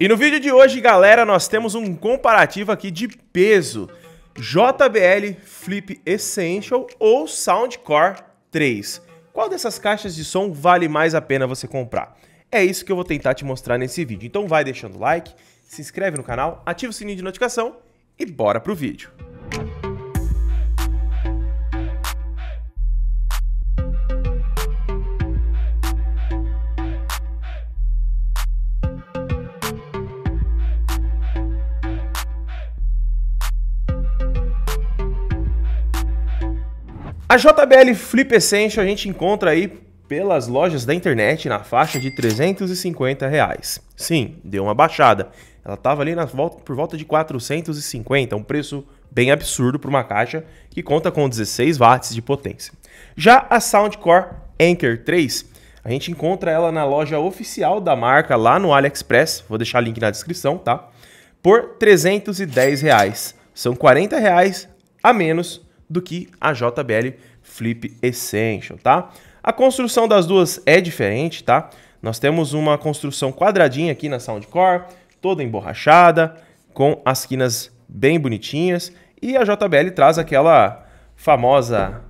E no vídeo de hoje, galera, nós temos um comparativo aqui de peso. JBL Flip Essential ou Soundcore 3. Qual dessas caixas de som vale mais a pena você comprar? É isso que eu vou tentar te mostrar nesse vídeo. Então vai deixando like, se inscreve no canal, ativa o sininho de notificação e bora pro vídeo. A JBL Flip Essential a gente encontra aí pelas lojas da internet na faixa de 350 reais. Sim, deu uma baixada. Ela estava ali na volta, por volta de 450, um preço bem absurdo para uma caixa que conta com 16 watts de potência. Já a Soundcore Anchor 3, a gente encontra ela na loja oficial da marca lá no AliExpress, vou deixar o link na descrição, tá? Por 310 reais. São 40 reais a menos do que a JBL Flip Essential, tá? A construção das duas é diferente, tá? Nós temos uma construção quadradinha aqui na Soundcore, toda emborrachada, com as quinas bem bonitinhas, e a JBL traz aquela famosa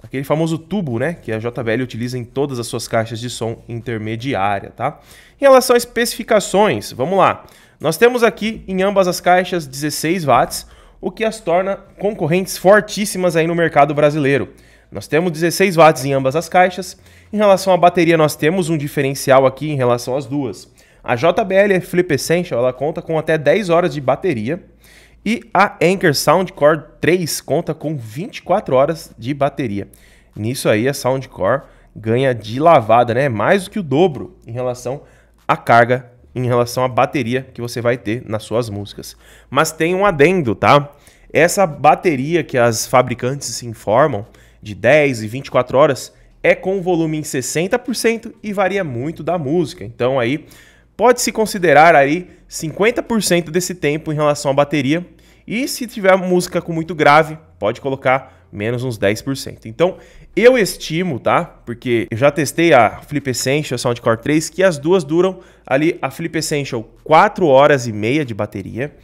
aquele famoso tubo, né, que a JBL utiliza em todas as suas caixas de som intermediária, tá? Em relação a especificações, vamos lá. Nós temos aqui em ambas as caixas 16 watts, o que as torna concorrentes fortíssimas aí no mercado brasileiro. Nós temos 16 watts em ambas as caixas. Em relação à bateria, nós temos um diferencial aqui em relação às duas. A JBL Flip Essential ela conta com até 10 horas de bateria e a Anchor Soundcore 3 conta com 24 horas de bateria. Nisso aí a Soundcore ganha de lavada, né? Mais do que o dobro em relação à carga em relação à bateria que você vai ter nas suas músicas. Mas tem um adendo, tá? Essa bateria que as fabricantes se informam de 10 e 24 horas é com volume em 60% e varia muito da música. Então aí pode se considerar aí 50% desse tempo em relação à bateria. E se tiver música com muito grave, pode colocar menos uns 10%. Então, eu estimo, tá? Porque eu já testei a Flip Essential Soundcore 3, que as duas duram ali a Flip Essential 4 horas e meia de bateria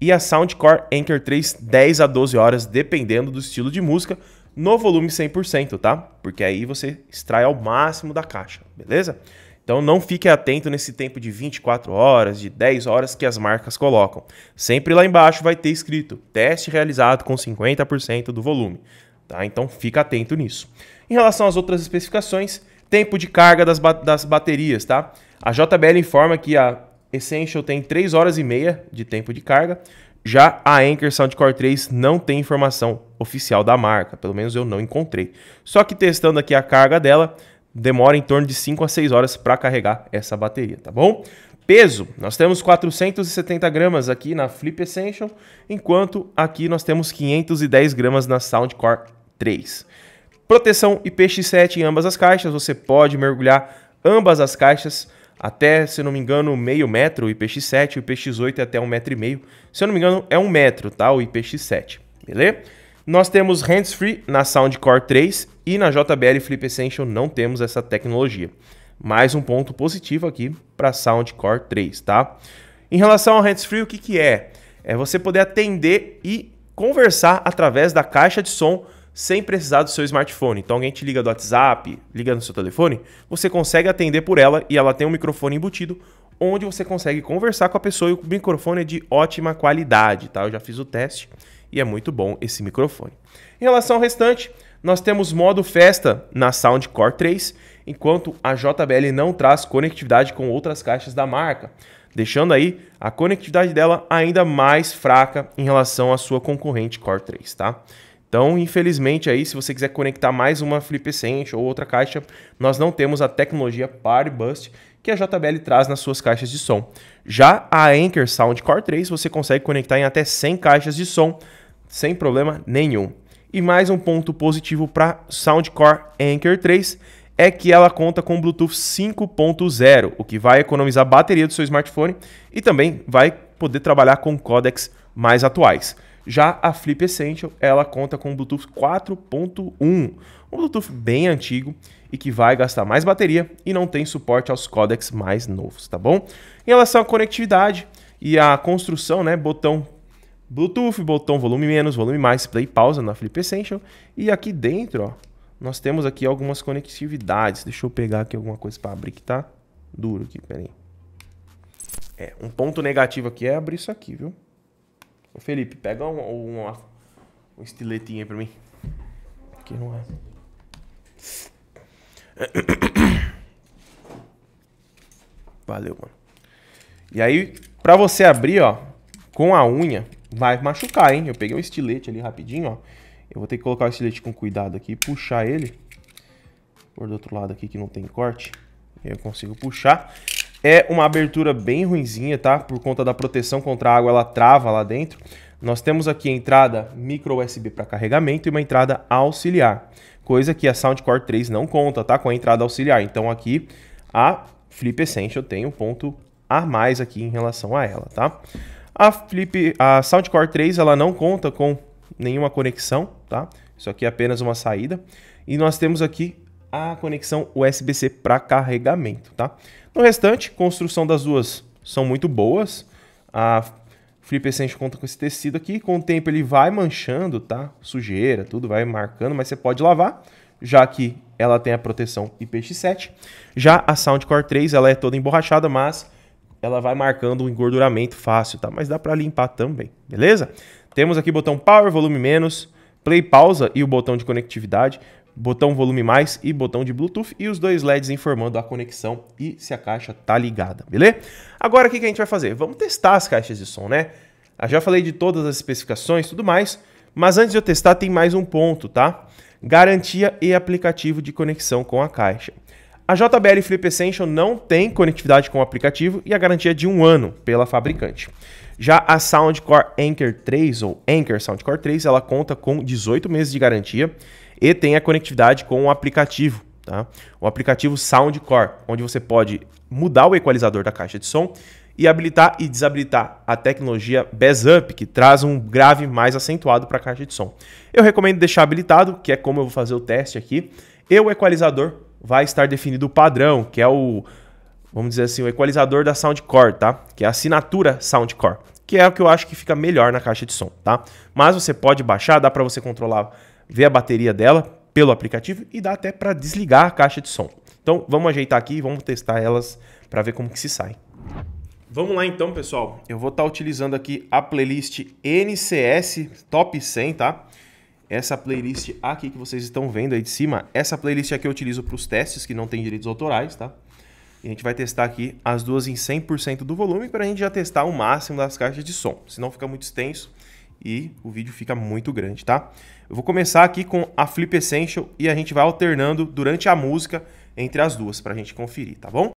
e a Soundcore Anchor 3 10 a 12 horas, dependendo do estilo de música, no volume 100%, tá? Porque aí você extrai ao máximo da caixa, beleza? Então não fique atento nesse tempo de 24 horas, de 10 horas que as marcas colocam. Sempre lá embaixo vai ter escrito teste realizado com 50% do volume. Tá? Então fica atento nisso. Em relação às outras especificações, tempo de carga das, ba das baterias, tá? A JBL informa que a Essential tem 3 horas e meia de tempo de carga. Já a Anker Soundcore 3 não tem informação oficial da marca, pelo menos eu não encontrei. Só que testando aqui a carga dela, demora em torno de 5 a 6 horas para carregar essa bateria, tá bom? Peso, nós temos 470 gramas aqui na Flip Essential, enquanto aqui nós temos 510 gramas na Soundcore 3. Proteção IPX7 em ambas as caixas, você pode mergulhar ambas as caixas até, se não me engano, meio metro, o IPX7, o IPX8 é até um metro e meio. Se eu não me engano, é um metro, tá? O IPX7, beleza? Nós temos hands-free na Soundcore 3 e na JBL Flip Essential não temos essa tecnologia. Mais um ponto positivo aqui para Soundcore 3, tá? Em relação ao hands-free, o que, que é? É você poder atender e conversar através da caixa de som sem precisar do seu smartphone. Então alguém te liga do WhatsApp, liga no seu telefone, você consegue atender por ela e ela tem um microfone embutido onde você consegue conversar com a pessoa e o microfone é de ótima qualidade, tá? Eu já fiz o teste e é muito bom esse microfone. Em relação ao restante, nós temos modo festa na Soundcore 3, enquanto a JBL não traz conectividade com outras caixas da marca, deixando aí a conectividade dela ainda mais fraca em relação à sua concorrente Core 3, tá? Então, infelizmente aí, se você quiser conectar mais uma Flip Essential ou outra caixa, nós não temos a tecnologia Party Bust que a JBL traz nas suas caixas de som. Já a Anker Sound Core 3 você consegue conectar em até 100 caixas de som sem problema nenhum. E mais um ponto positivo para Soundcore Anchor 3 é que ela conta com Bluetooth 5.0, o que vai economizar bateria do seu smartphone e também vai poder trabalhar com codecs mais atuais. Já a Flip Essential, ela conta com Bluetooth 4.1, um Bluetooth bem antigo e que vai gastar mais bateria e não tem suporte aos codecs mais novos, tá bom? Em relação à conectividade e à construção, né, botão Bluetooth, botão volume menos, volume mais, play pausa na Flip Essential. E aqui dentro, ó, nós temos aqui algumas conectividades. Deixa eu pegar aqui alguma coisa para abrir que tá duro aqui, peraí. É, um ponto negativo aqui é abrir isso aqui, viu? Ô Felipe, pega um, um, um estiletinho aí pra mim. Aqui não é. Valeu, mano. E aí, pra você abrir, ó, com a unha, vai machucar, hein? Eu peguei o estilete ali rapidinho, ó. Eu vou ter que colocar o estilete com cuidado aqui, puxar ele. Por do outro lado aqui que não tem corte. Eu consigo puxar. É uma abertura bem ruinzinha, tá? Por conta da proteção contra a água, ela trava lá dentro. Nós temos aqui a entrada micro USB para carregamento e uma entrada auxiliar. Coisa que a Soundcore 3 não conta, tá? Com a entrada auxiliar. Então aqui a Flip Essential tem um ponto a mais aqui em relação a ela, tá? A Flip, a Soundcore 3, ela não conta com nenhuma conexão, tá? Isso aqui é apenas uma saída. E nós temos aqui a conexão USB-C para carregamento, tá? No restante, construção das duas são muito boas. A Flip Essential conta com esse tecido aqui. Com o tempo ele vai manchando, tá? Sujeira, tudo vai marcando, mas você pode lavar, já que ela tem a proteção IPX7. Já a Soundcore 3, ela é toda emborrachada, mas ela vai marcando um engorduramento fácil, tá? Mas dá para limpar também, beleza? Temos aqui o botão Power, volume menos, Play pausa e o botão de conectividade, botão volume mais e botão de Bluetooth e os dois LEDs informando a conexão e se a caixa tá ligada, beleza? Agora o que, que a gente vai fazer? Vamos testar as caixas de som, né? Eu já falei de todas as especificações e tudo mais, mas antes de eu testar tem mais um ponto, tá? Garantia e aplicativo de conexão com a caixa. A JBL Flip Essential não tem conectividade com o aplicativo e a garantia de um ano pela fabricante. Já a Soundcore Anchor 3, ou Anchor Soundcore 3, ela conta com 18 meses de garantia e tem a conectividade com o aplicativo. Tá? O aplicativo Soundcore, onde você pode mudar o equalizador da caixa de som e habilitar e desabilitar a tecnologia Bass Up, que traz um grave mais acentuado para a caixa de som. Eu recomendo deixar habilitado, que é como eu vou fazer o teste aqui, e o equalizador vai estar definido o padrão, que é o, vamos dizer assim, o equalizador da Soundcore, tá? Que é a assinatura Soundcore, que é o que eu acho que fica melhor na caixa de som, tá? Mas você pode baixar, dá para você controlar, ver a bateria dela pelo aplicativo e dá até para desligar a caixa de som. Então, vamos ajeitar aqui e vamos testar elas para ver como que se sai. Vamos lá então, pessoal. Eu vou estar tá utilizando aqui a playlist NCS Top 100, tá? essa playlist aqui que vocês estão vendo aí de cima, essa playlist aqui eu utilizo para os testes que não tem direitos autorais, tá? E a gente vai testar aqui as duas em 100% do volume para a gente já testar o máximo das caixas de som, senão fica muito extenso e o vídeo fica muito grande, tá? Eu vou começar aqui com a Flip Essential e a gente vai alternando durante a música entre as duas para a gente conferir, tá bom?